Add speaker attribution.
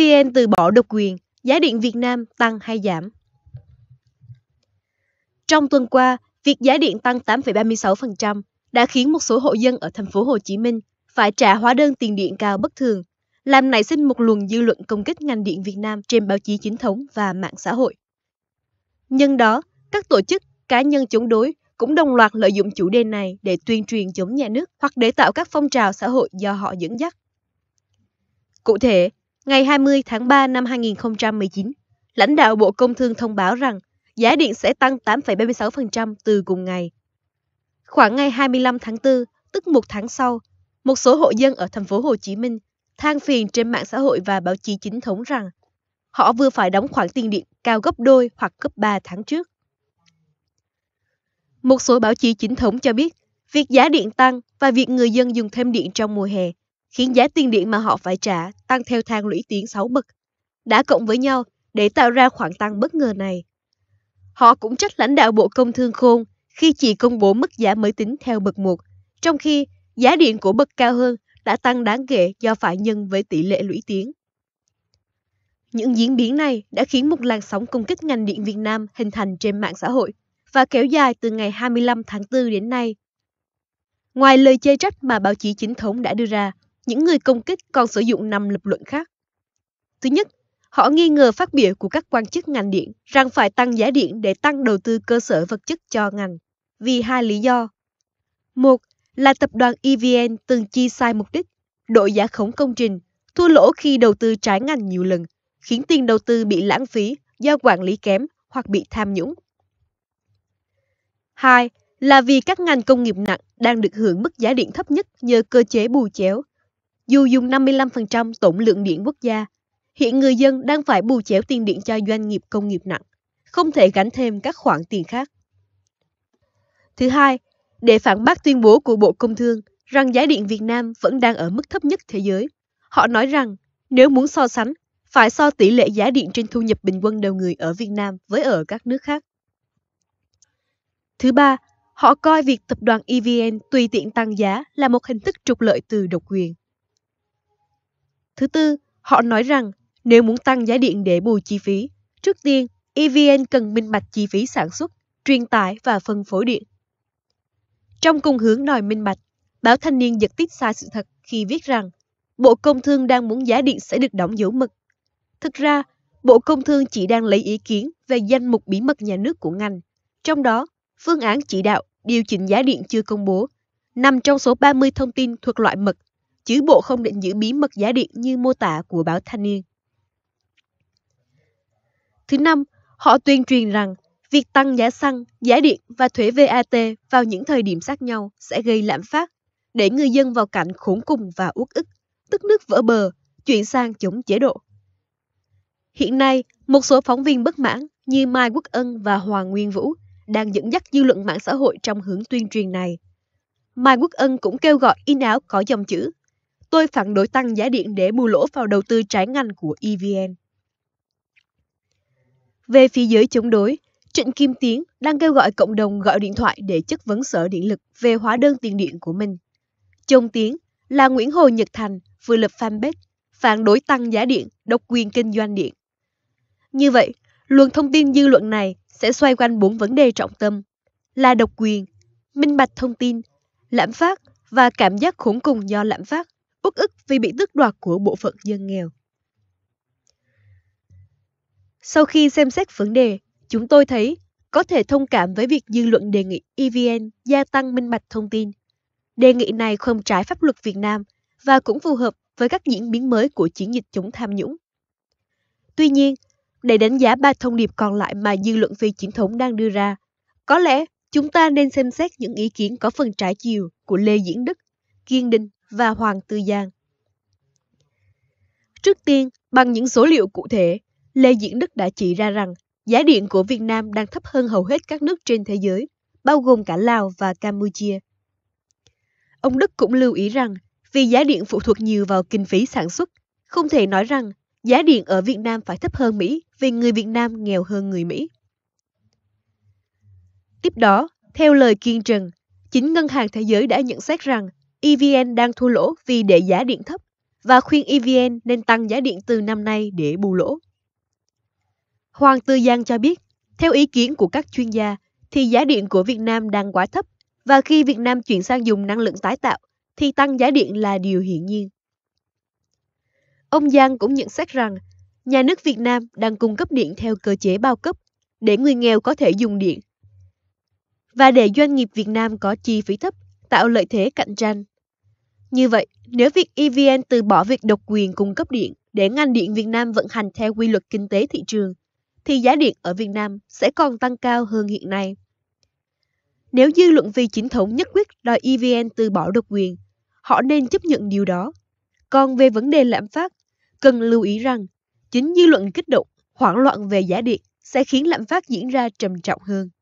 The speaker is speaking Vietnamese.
Speaker 1: EVN từ bỏ độc quyền, giá điện Việt Nam tăng hay giảm? Trong tuần qua, việc giá điện tăng 8,36% đã khiến một số hộ dân ở thành phố Hồ Chí Minh phải trả hóa đơn tiền điện cao bất thường, làm nảy sinh một luồng dư luận công kích ngành điện Việt Nam trên báo chí chính thống và mạng xã hội. Nhân đó, các tổ chức, cá nhân chống đối cũng đồng loạt lợi dụng chủ đề này để tuyên truyền chống nhà nước hoặc để tạo các phong trào xã hội do họ dẫn dắt. Cụ thể, Ngày 20 tháng 3 năm 2019, lãnh đạo Bộ Công Thương thông báo rằng giá điện sẽ tăng 8,36% từ cùng ngày. Khoảng ngày 25 tháng 4, tức một tháng sau, một số hộ dân ở thành phố Hồ Chí Minh than phiền trên mạng xã hội và báo chí chính thống rằng họ vừa phải đóng khoản tiền điện cao gấp đôi hoặc gấp 3 tháng trước. Một số báo chí chính thống cho biết, việc giá điện tăng và việc người dân dùng thêm điện trong mùa hè khiến giá tiền điện mà họ phải trả tăng theo thang lũy tiến 6 bậc, đã cộng với nhau để tạo ra khoản tăng bất ngờ này. Họ cũng trách lãnh đạo Bộ Công Thương Khôn khi chỉ công bố mức giá mới tính theo bậc 1, trong khi giá điện của bậc cao hơn đã tăng đáng kể do phải nhân với tỷ lệ lũy tiến. Những diễn biến này đã khiến một làn sóng công kích ngành điện Việt Nam hình thành trên mạng xã hội và kéo dài từ ngày 25 tháng 4 đến nay. Ngoài lời chê trách mà báo chí chính thống đã đưa ra, những người công kích còn sử dụng năm lập luận khác. Thứ nhất, họ nghi ngờ phát biểu của các quan chức ngành điện rằng phải tăng giá điện để tăng đầu tư cơ sở vật chất cho ngành, vì hai lý do. Một là tập đoàn EVN từng chi sai mục đích, đội giá khống công trình, thua lỗ khi đầu tư trái ngành nhiều lần, khiến tiền đầu tư bị lãng phí do quản lý kém hoặc bị tham nhũng. Hai là vì các ngành công nghiệp nặng đang được hưởng mức giá điện thấp nhất nhờ cơ chế bù chéo dù dùng 55% tổng lượng điện quốc gia, hiện người dân đang phải bù chéo tiền điện cho doanh nghiệp công nghiệp nặng, không thể gánh thêm các khoản tiền khác. Thứ hai, để phản bác tuyên bố của Bộ Công Thương rằng giá điện Việt Nam vẫn đang ở mức thấp nhất thế giới, họ nói rằng nếu muốn so sánh, phải so tỷ lệ giá điện trên thu nhập bình quân đầu người ở Việt Nam với ở các nước khác. Thứ ba, họ coi việc tập đoàn EVN tùy tiện tăng giá là một hình thức trục lợi từ độc quyền. Thứ tư, họ nói rằng nếu muốn tăng giá điện để bù chi phí, trước tiên EVN cần minh bạch chi phí sản xuất, truyền tải và phân phối điện. Trong cùng hướng đòi minh bạch, báo Thanh niên giật tít sai sự thật khi viết rằng Bộ Công Thương đang muốn giá điện sẽ được đóng dấu mực. Thực ra, Bộ Công Thương chỉ đang lấy ý kiến về danh mục bí mật nhà nước của ngành. Trong đó, phương án chỉ đạo điều chỉnh giá điện chưa công bố nằm trong số 30 thông tin thuộc loại mật chứ bộ không định giữ bí mật giá điện như mô tả của báo Thanh Niên. Thứ năm, họ tuyên truyền rằng việc tăng giá xăng, giá điện và thuế VAT vào những thời điểm sát nhau sẽ gây lạm phát, để người dân vào cảnh khốn cùng và uất ức, tức nước vỡ bờ, chuyển sang chống chế độ. Hiện nay, một số phóng viên bất mãn như Mai Quốc Ân và Hoàng Nguyên Vũ đang dẫn dắt dư luận mạng xã hội trong hướng tuyên truyền này. Mai Quốc Ân cũng kêu gọi in áo có dòng chữ Tôi phản đối tăng giá điện để bù lỗ vào đầu tư trái ngành của EVN. Về phía giới chống đối, Trịnh Kim Tiến đang kêu gọi cộng đồng gọi điện thoại để chất vấn sở điện lực về hóa đơn tiền điện của mình. Chồng Tiến là Nguyễn Hồ Nhật Thành vừa lập fanpage phản đối tăng giá điện, độc quyền kinh doanh điện. Như vậy, luồng thông tin dư luận này sẽ xoay quanh bốn vấn đề trọng tâm là độc quyền, minh bạch thông tin, lạm phát và cảm giác khốn cùng do lạm phát uất ức vì bị tước đoạt của bộ phận dân nghèo. Sau khi xem xét vấn đề, chúng tôi thấy có thể thông cảm với việc dư luận đề nghị EVN gia tăng minh bạch thông tin. Đề nghị này không trái pháp luật Việt Nam và cũng phù hợp với các diễn biến mới của chiến dịch chống tham nhũng. Tuy nhiên, để đánh giá ba thông điệp còn lại mà dư luận phi chính thống đang đưa ra, có lẽ chúng ta nên xem xét những ý kiến có phần trái chiều của Lê Diễn Đức, Kiên Đình và Hoàng Tư Giang. Trước tiên, bằng những số liệu cụ thể, Lê Diễn Đức đã chỉ ra rằng giá điện của Việt Nam đang thấp hơn hầu hết các nước trên thế giới, bao gồm cả Lào và Campuchia. Ông Đức cũng lưu ý rằng, vì giá điện phụ thuộc nhiều vào kinh phí sản xuất, không thể nói rằng giá điện ở Việt Nam phải thấp hơn Mỹ vì người Việt Nam nghèo hơn người Mỹ. Tiếp đó, theo lời kiên trần, chính Ngân hàng Thế giới đã nhận xét rằng EVN đang thua lỗ vì để giá điện thấp và khuyên EVN nên tăng giá điện từ năm nay để bù lỗ. Hoàng Tư Giang cho biết, theo ý kiến của các chuyên gia, thì giá điện của Việt Nam đang quá thấp và khi Việt Nam chuyển sang dùng năng lượng tái tạo thì tăng giá điện là điều hiển nhiên. Ông Giang cũng nhận xét rằng, nhà nước Việt Nam đang cung cấp điện theo cơ chế bao cấp để người nghèo có thể dùng điện và để doanh nghiệp Việt Nam có chi phí thấp tạo lợi thế cạnh tranh. Như vậy, nếu việc EVN từ bỏ việc độc quyền cung cấp điện để ngành điện Việt Nam vận hành theo quy luật kinh tế thị trường, thì giá điện ở Việt Nam sẽ còn tăng cao hơn hiện nay. Nếu dư luận vì chính thống nhất quyết đòi EVN từ bỏ độc quyền, họ nên chấp nhận điều đó. Còn về vấn đề lạm phát, cần lưu ý rằng chính dư luận kích động, hoảng loạn về giá điện sẽ khiến lạm phát diễn ra trầm trọng hơn.